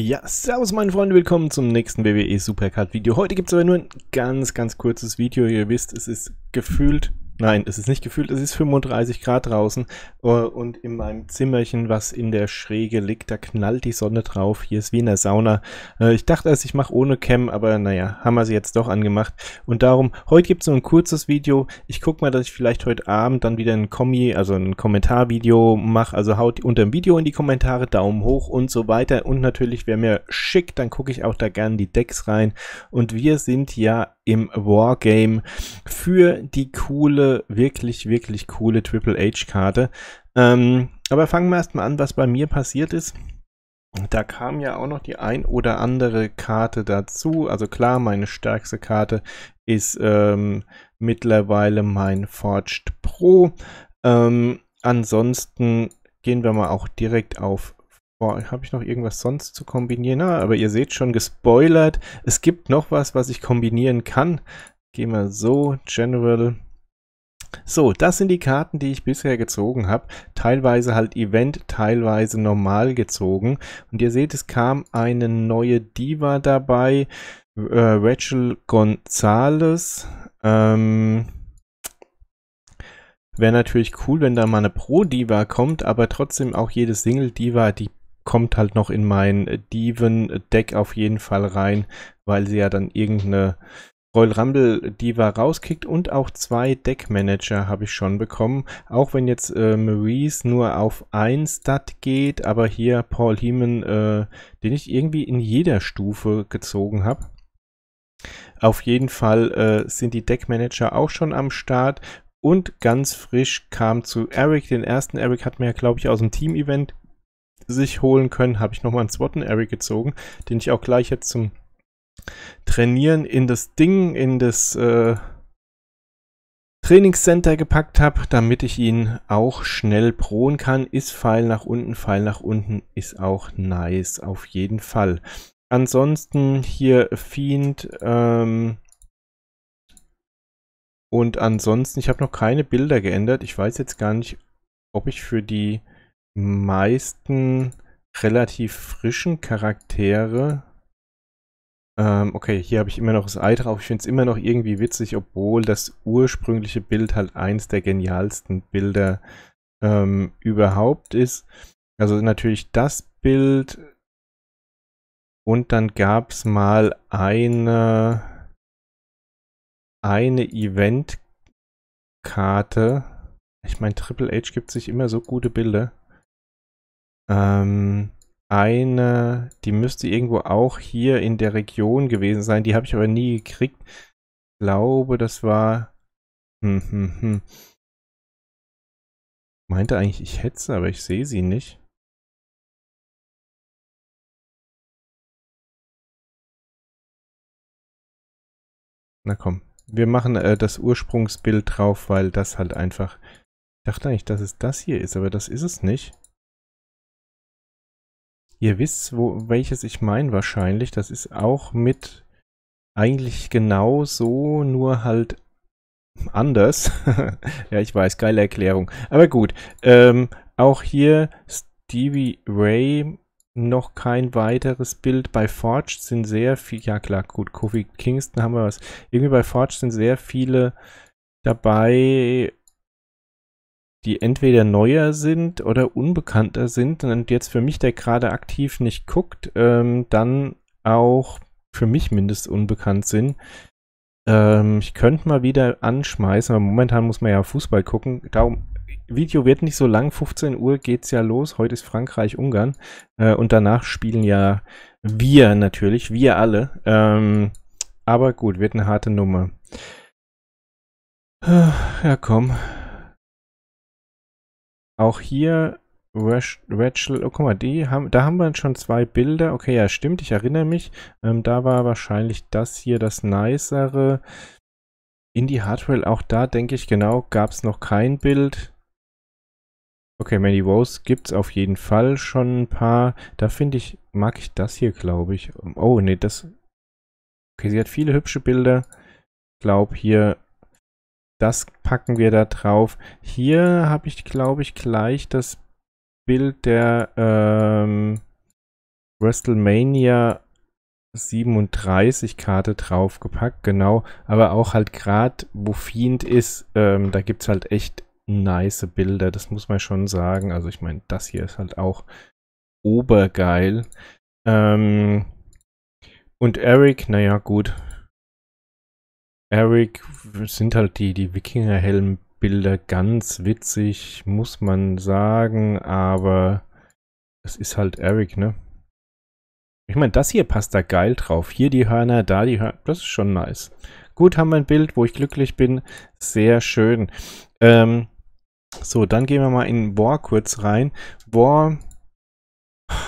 Ja, servus meine Freunde, willkommen zum nächsten WWE Supercard Video. Heute gibt es aber nur ein ganz, ganz kurzes Video. Ihr wisst, es ist gefühlt Nein, es ist nicht gefühlt, es ist 35 Grad draußen äh, und in meinem Zimmerchen, was in der Schräge liegt, da knallt die Sonne drauf. Hier ist wie in der Sauna. Äh, ich dachte erst, ich mache ohne Cam, aber naja, haben wir sie jetzt doch angemacht. Und darum, heute gibt es nur ein kurzes Video. Ich gucke mal, dass ich vielleicht heute Abend dann wieder ein Kommi, also ein Kommentarvideo mache. Also haut unter dem Video in die Kommentare, Daumen hoch und so weiter. Und natürlich, wer mir schickt, dann gucke ich auch da gerne die Decks rein. Und wir sind ja im Wargame für die coole, wirklich, wirklich coole Triple H-Karte. Ähm, aber fangen wir erstmal an, was bei mir passiert ist. Da kam ja auch noch die ein oder andere Karte dazu. Also klar, meine stärkste Karte ist ähm, mittlerweile mein Forged Pro. Ähm, ansonsten gehen wir mal auch direkt auf Boah, habe ich noch irgendwas sonst zu kombinieren? Na, ah, aber ihr seht schon, gespoilert. Es gibt noch was, was ich kombinieren kann. Gehen wir so, General. So, das sind die Karten, die ich bisher gezogen habe. Teilweise halt Event, teilweise normal gezogen. Und ihr seht, es kam eine neue Diva dabei. Äh, Rachel Gonzalez. Ähm, Wäre natürlich cool, wenn da mal eine Pro-Diva kommt, aber trotzdem auch jede Single-Diva, die kommt halt noch in mein Diven-Deck auf jeden Fall rein, weil sie ja dann irgendeine Royal Rumble Diva rauskickt und auch zwei Deckmanager habe ich schon bekommen. Auch wenn jetzt äh, Maurice nur auf ein Stat geht, aber hier Paul Heyman, äh, den ich irgendwie in jeder Stufe gezogen habe. Auf jeden Fall äh, sind die Deckmanager auch schon am Start. Und ganz frisch kam zu Eric. Den ersten Eric hat mir, glaube ich, aus dem Team-Event sich holen können, habe ich nochmal einen zweiten Eric gezogen, den ich auch gleich jetzt zum Trainieren in das Ding, in das äh, Trainingscenter gepackt habe, damit ich ihn auch schnell prohen kann. Ist Pfeil nach unten, Pfeil nach unten ist auch nice, auf jeden Fall. Ansonsten hier Fiend, ähm, und ansonsten, ich habe noch keine Bilder geändert. Ich weiß jetzt gar nicht, ob ich für die meisten relativ frischen Charaktere. Ähm, okay, hier habe ich immer noch das Ei drauf. Ich finde es immer noch irgendwie witzig, obwohl das ursprüngliche Bild halt eins der genialsten Bilder ähm, überhaupt ist. Also natürlich das Bild. Und dann gab es mal eine, eine Eventkarte. Ich meine, Triple H gibt sich immer so gute Bilder. Ähm, eine, die müsste irgendwo auch hier in der Region gewesen sein. Die habe ich aber nie gekriegt. Ich glaube, das war... Hm, hm, hm. Meinte eigentlich, ich hetze, aber ich sehe sie nicht. Na komm, wir machen äh, das Ursprungsbild drauf, weil das halt einfach... Ich dachte eigentlich, dass es das hier ist, aber das ist es nicht. Ihr wisst, wo, welches ich meine wahrscheinlich. Das ist auch mit eigentlich genau so, nur halt anders. ja, ich weiß, geile Erklärung. Aber gut, ähm, auch hier Stevie Ray noch kein weiteres Bild. Bei Forge sind sehr viele, ja klar, gut, Kofi Kingston haben wir was. Irgendwie bei Forge sind sehr viele dabei, die entweder neuer sind oder unbekannter sind und jetzt für mich, der gerade aktiv nicht guckt, ähm, dann auch für mich mindestens unbekannt sind. Ähm, ich könnte mal wieder anschmeißen, aber momentan muss man ja Fußball gucken. Darum, Video wird nicht so lang, 15 Uhr geht es ja los. Heute ist Frankreich-Ungarn äh, und danach spielen ja wir natürlich, wir alle. Ähm, aber gut, wird eine harte Nummer. Ja, komm. Auch hier Rachel, oh guck mal, die haben, da haben wir schon zwei Bilder. Okay, ja, stimmt, ich erinnere mich. Ähm, da war wahrscheinlich das hier das nicere. Indie Hardwell, auch da denke ich genau, gab es noch kein Bild. Okay, Many Rose gibt es auf jeden Fall schon ein paar. Da finde ich, mag ich das hier, glaube ich. Oh, nee, das... Okay, sie hat viele hübsche Bilder. Ich glaube, hier das packen wir da drauf. Hier habe ich, glaube ich, gleich das Bild der ähm, WrestleMania 37 Karte draufgepackt, genau. Aber auch halt gerade, wo Fiend ist, ähm, da gibt es halt echt nice Bilder. Das muss man schon sagen. Also ich meine, das hier ist halt auch obergeil. Ähm, und Eric, naja gut, Eric sind halt die, die Wikingerhelmbilder ganz witzig, muss man sagen, aber es ist halt Eric, ne? Ich meine, das hier passt da geil drauf. Hier die Hörner, da die Hörner. Das ist schon nice. Gut, haben wir ein Bild, wo ich glücklich bin. Sehr schön. Ähm, so, dann gehen wir mal in War kurz rein. War,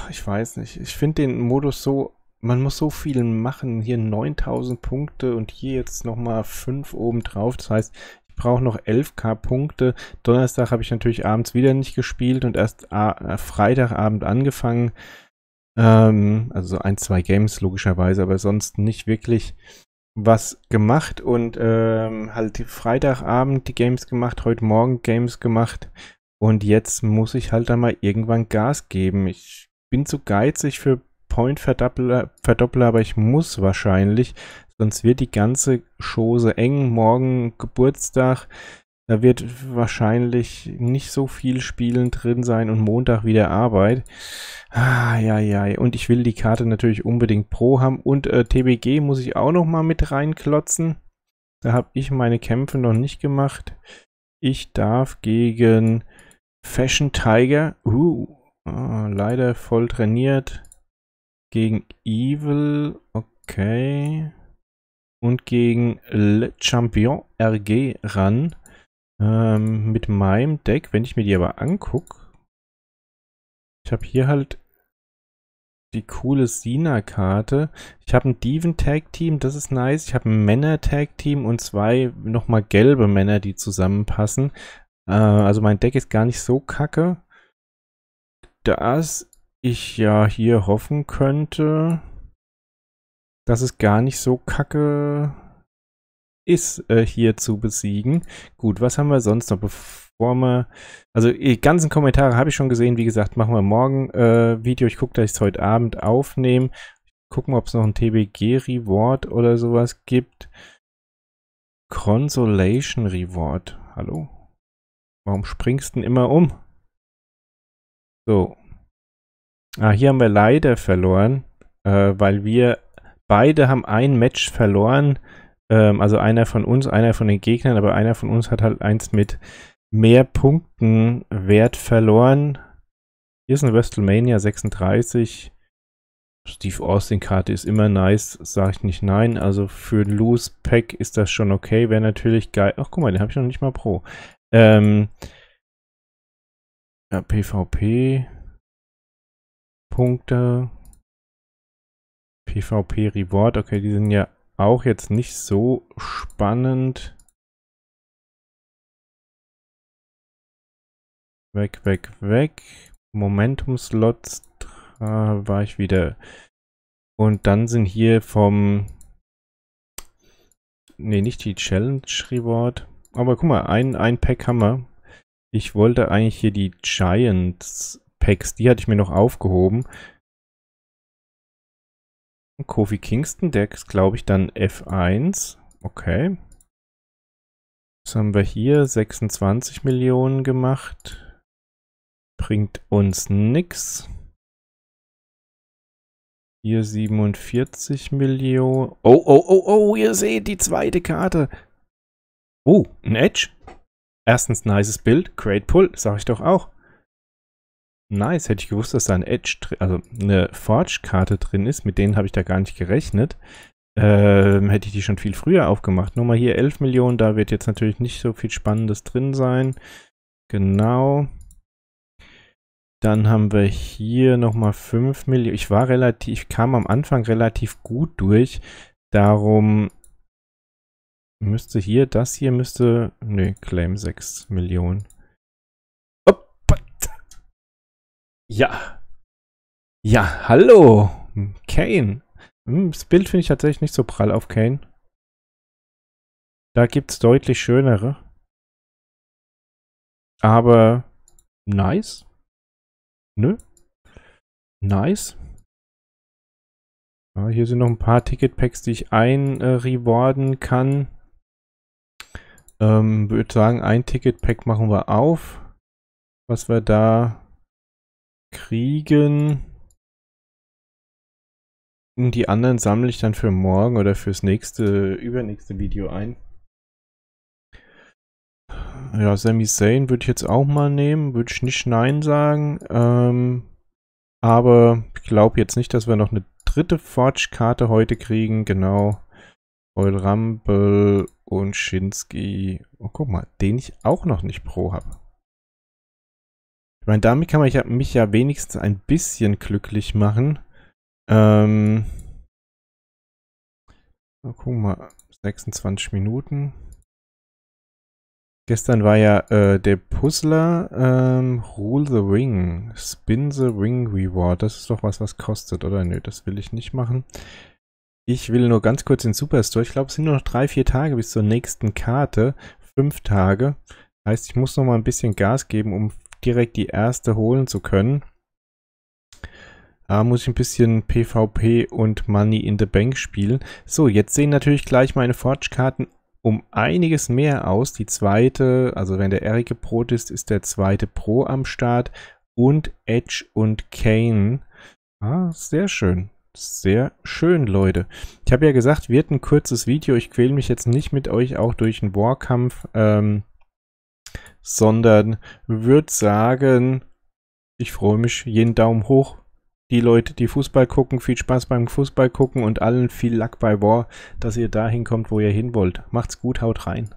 ich weiß nicht, ich finde den Modus so man muss so viel machen. Hier 9000 Punkte und hier jetzt nochmal 5 oben drauf. Das heißt, ich brauche noch 11k Punkte. Donnerstag habe ich natürlich abends wieder nicht gespielt und erst äh, Freitagabend angefangen. Ähm, also so ein, zwei Games logischerweise, aber sonst nicht wirklich was gemacht und ähm, halt Freitagabend die Games gemacht, heute Morgen Games gemacht und jetzt muss ich halt da mal irgendwann Gas geben. Ich bin zu geizig für Point-Verdoppler, Verdoppler, aber ich muss wahrscheinlich, sonst wird die ganze Chose eng. Morgen Geburtstag, da wird wahrscheinlich nicht so viel Spielen drin sein und Montag wieder Arbeit. Ah, ja, ja. Und ich will die Karte natürlich unbedingt Pro haben. Und äh, TBG muss ich auch nochmal mit reinklotzen. Da habe ich meine Kämpfe noch nicht gemacht. Ich darf gegen Fashion Tiger. Uh, ah, leider voll trainiert. Gegen Evil, okay. Und gegen Le Champion RG ran. Ähm, mit meinem Deck, wenn ich mir die aber angucke. Ich habe hier halt die coole Sina-Karte. Ich habe ein Diven-Tag-Team, das ist nice. Ich habe ein Männer-Tag-Team und zwei nochmal gelbe Männer, die zusammenpassen. Äh, also mein Deck ist gar nicht so kacke. Das ich ja hier hoffen könnte, dass es gar nicht so kacke ist, äh, hier zu besiegen. Gut, was haben wir sonst noch, bevor wir... Also die ganzen Kommentare habe ich schon gesehen. Wie gesagt, machen wir morgen äh, Video. Ich gucke, dass ich es heute Abend aufnehme. Gucken, ob es noch ein TBG-Reward oder sowas gibt. Consolation Reward. Hallo? Warum springst du denn immer um? So, Ah, hier haben wir leider verloren, äh, weil wir beide haben ein Match verloren. Ähm, also einer von uns, einer von den Gegnern, aber einer von uns hat halt eins mit mehr Punkten Wert verloren. Hier ist ein WrestleMania 36. Steve Austin-Karte ist immer nice, sage ich nicht nein. Also für ein Loose Pack ist das schon okay, wäre natürlich geil. Ach, guck mal, den habe ich noch nicht mal pro. Ähm, ja, PvP, Punkte. PvP Reward, okay, die sind ja auch jetzt nicht so spannend. Weg, weg, weg. Momentum-Slots da war ich wieder. Und dann sind hier vom... Ne, nicht die Challenge-Reward. Aber guck mal, ein, ein Pack haben wir. Ich wollte eigentlich hier die Giants Packs, die hatte ich mir noch aufgehoben. Kofi Kingston, der ist glaube ich dann F1. Okay. Was haben wir hier? 26 Millionen gemacht. Bringt uns nichts. Hier 47 Millionen. Oh, oh, oh, oh, ihr seht die zweite Karte. Oh, ein Edge. Erstens, nices Bild. Great Pull, sag ich doch auch. Nice, hätte ich gewusst, dass da ein Edge, also eine Forge-Karte drin ist, mit denen habe ich da gar nicht gerechnet. Ähm, hätte ich die schon viel früher aufgemacht. Nur mal hier 11 Millionen, da wird jetzt natürlich nicht so viel Spannendes drin sein. Genau. Dann haben wir hier nochmal 5 Millionen. Ich war relativ, kam am Anfang relativ gut durch. Darum müsste hier, das hier müsste, ne, Claim 6 Millionen. Ja. Ja, hallo. Kane. Hm, das Bild finde ich tatsächlich nicht so prall auf Kane. Da gibt es deutlich schönere. Aber nice. Nö. Nice. Ja, hier sind noch ein paar Ticketpacks, die ich einrewarden äh, kann. Ähm, würde sagen, ein Ticketpack machen wir auf. Was wir da kriegen. Und die anderen sammle ich dann für morgen oder fürs nächste, übernächste Video ein. Ja, Sammy Zayn würde ich jetzt auch mal nehmen. Würde ich nicht Nein sagen. Ähm, aber ich glaube jetzt nicht, dass wir noch eine dritte Forge-Karte heute kriegen. Genau. Royal Rumble und Shinsky. Oh, guck mal, den ich auch noch nicht pro habe. Ich meine, damit kann man mich ja wenigstens ein bisschen glücklich machen. Ähm. Mal gucken mal. 26 Minuten. Gestern war ja äh, der Puzzler ähm, Rule the Ring. Spin the Ring Reward. Das ist doch was, was kostet, oder? Nö, das will ich nicht machen. Ich will nur ganz kurz in den Superstore. Ich glaube, es sind nur noch drei, vier Tage bis zur nächsten Karte. Fünf Tage. Heißt, ich muss noch mal ein bisschen Gas geben, um direkt die erste holen zu können, Da ah, muss ich ein bisschen PvP und Money in the Bank spielen. So, jetzt sehen natürlich gleich meine Forge-Karten um einiges mehr aus. Die zweite, also wenn der Erik gebrot ist, ist der zweite Pro am Start. Und Edge und Kane. Ah, sehr schön. Sehr schön, Leute. Ich habe ja gesagt, wird ein kurzes Video. Ich quäle mich jetzt nicht mit euch auch durch einen Warkampf. Ähm, sondern würde sagen, ich freue mich, jeden Daumen hoch. Die Leute, die Fußball gucken, viel Spaß beim Fußball gucken und allen viel Luck bei War, dass ihr dahin kommt, wo ihr hin wollt. Macht's gut, haut rein.